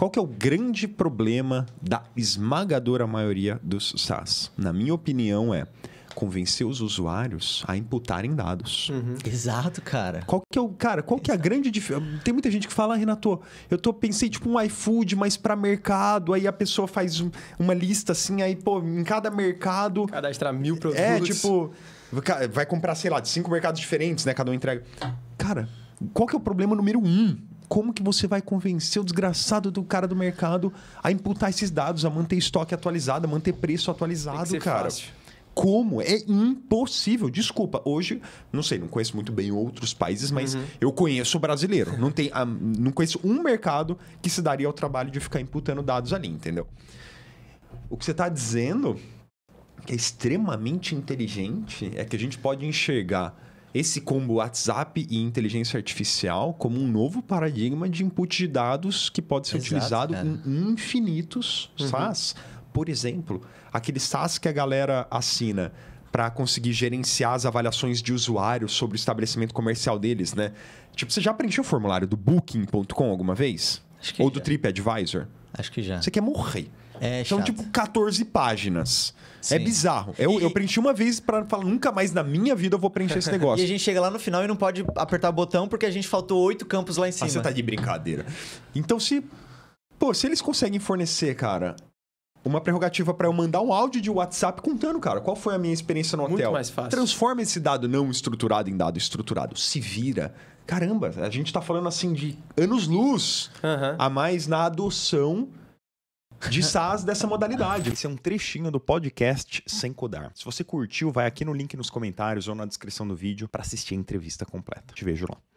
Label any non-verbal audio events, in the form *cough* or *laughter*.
Qual que é o grande problema da esmagadora maioria dos SaaS? Na minha opinião, é convencer os usuários a imputarem dados. Uhum. Exato, cara. Qual que é o cara? Qual que é a grande diferença? Tem muita gente que fala, ah, Renato, eu tô pensei tipo um iFood, mas para mercado, aí a pessoa faz um, uma lista assim, aí pô, em cada mercado cadastrar mil é, produtos. É, tipo, vai comprar, sei lá, de cinco mercados diferentes, né, cada um entrega. Cara, qual que é o problema número um como que você vai convencer o desgraçado do cara do mercado a imputar esses dados, a manter estoque atualizado, a manter preço atualizado, cara? Fácil. Como? É impossível. Desculpa, hoje, não sei, não conheço muito bem outros países, mas uhum. eu conheço o brasileiro. Não, tem, não conheço um mercado que se daria ao trabalho de ficar imputando dados ali, entendeu? O que você está dizendo, que é extremamente inteligente, é que a gente pode enxergar esse combo WhatsApp e inteligência artificial como um novo paradigma de input de dados que pode ser Exato, utilizado é. em infinitos uhum. SaaS. Por exemplo, aquele SaaS que a galera assina para conseguir gerenciar as avaliações de usuários sobre o estabelecimento comercial deles, né? Tipo, você já preencheu o formulário do Booking.com alguma vez? Ou já. do TripAdvisor? Acho que já. Você quer morrer. É São, então, tipo, 14 páginas. É Sim. É bizarro. Eu, e... eu preenchi uma vez para falar, nunca mais na minha vida eu vou preencher esse *laughs* negócio. e a gente chega lá no final e não pode apertar o botão porque a gente faltou oito campos lá em cima. Ah, você tá de brincadeira. Então, se. Pô, se eles conseguem fornecer, cara, uma prerrogativa para eu mandar um áudio de WhatsApp contando, cara, qual foi a minha experiência no hotel. Muito mais fácil. Transforma esse dado não estruturado em dado estruturado. Se vira. Caramba, a gente tá falando assim de anos-luz uhum. a mais na adoção de SaaS dessa modalidade. Esse é um trechinho do podcast Sem Codar. Se você curtiu, vai aqui no link nos comentários ou na descrição do vídeo para assistir a entrevista completa. Te vejo lá.